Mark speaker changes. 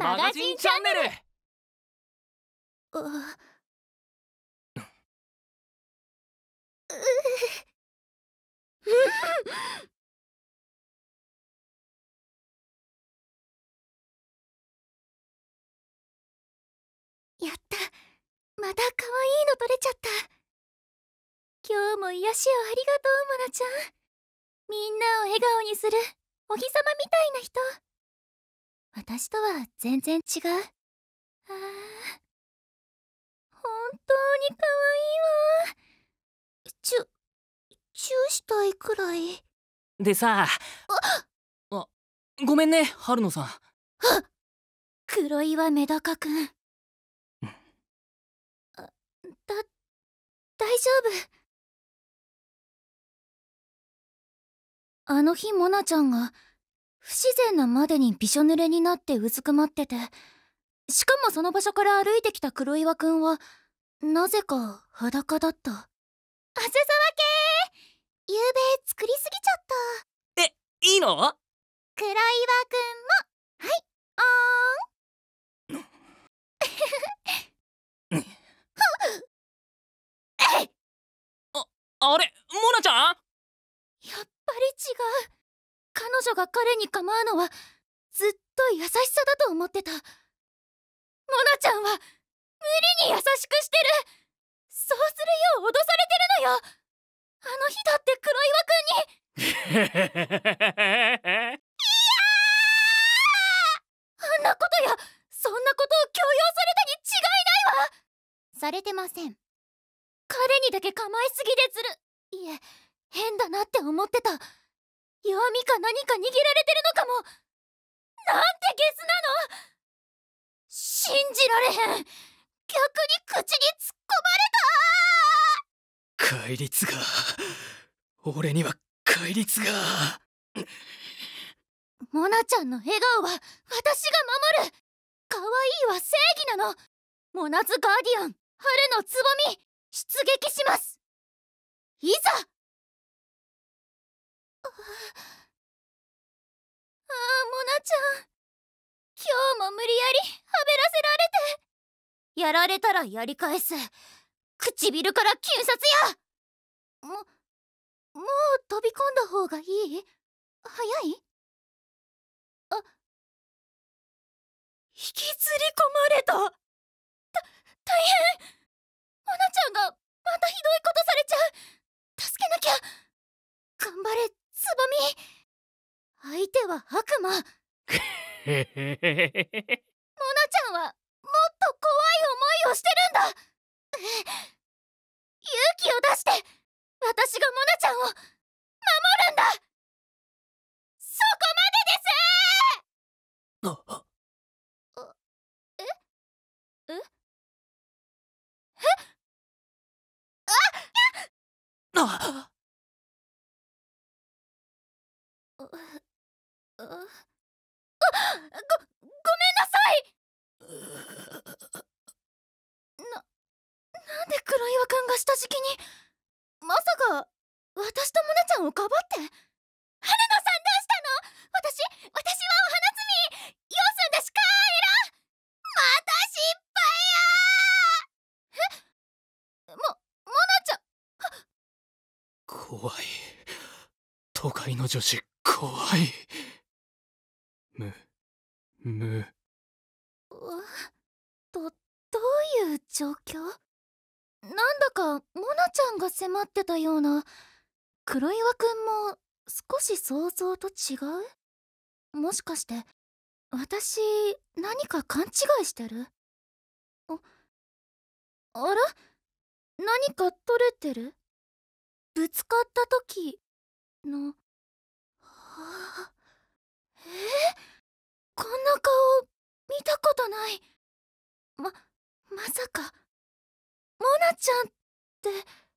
Speaker 1: マガジンチャンネル やったまた可愛いの撮れちゃった今日も癒しをありがとうモナちゃんみんなを笑顔にするお日様みたいな人私とは全然違うあ本当に可愛いわチュチュしたいくらいでさあごめんね春野さん黒岩メダカくんだ大丈夫あの日モナちゃんが不自然なまでにびしょ濡れになってうずくまっててしかもその場所から歩いてきた黒岩くんはなぜか裸だった浅沢系ゆうべ作りすぎちゃったえいいの黒岩くんもはいおーん ああれモナちゃん女が彼に構うのはずっと優しさだと思ってたモナちゃんは無理に優しくしてるそうするよう脅されてるのよあの日だって黒岩くんに いやあんなことやそんなことを強要されたに違いないわされてません彼にだけ構いすぎでずるいえ変だなって思ってた弱みか何か握られてるのかもなんてゲスなの信じられへん逆に口に突っ込まれた戒律が俺には戒律がモナちゃんの笑顔は私が守る可愛いは正義なのモナズガーディアン春の翼今日も無理やりはべらせられてやられたらやり返す唇から警察やももう飛び込んだ方がいい早いあ引きずり込まれたた大変マナちゃんがまたひどいことされちゃう助けなきゃ頑張れつぼみ相手は悪魔へへへへへモナちゃんはもっと怖い思いをしてるんだ勇気を出して私がモナちゃんを守るんだそこまでですあっごごめんなさい ななんで黒岩くんが下敷きにまさか私とモネちゃんをかばって春野さんどうしたの私私はお花摘みよすんでしかーえらまた失敗やーえもモナちゃん怖い都会の女子怖い無むどどういう状況なんだかモナちゃんが迫ってたような黒岩くんも少し想像と違うもしかして私何か勘違いしてるああら何か取れてるぶつかった時のはあえーこんな顔見たことないままさかモナちゃんって。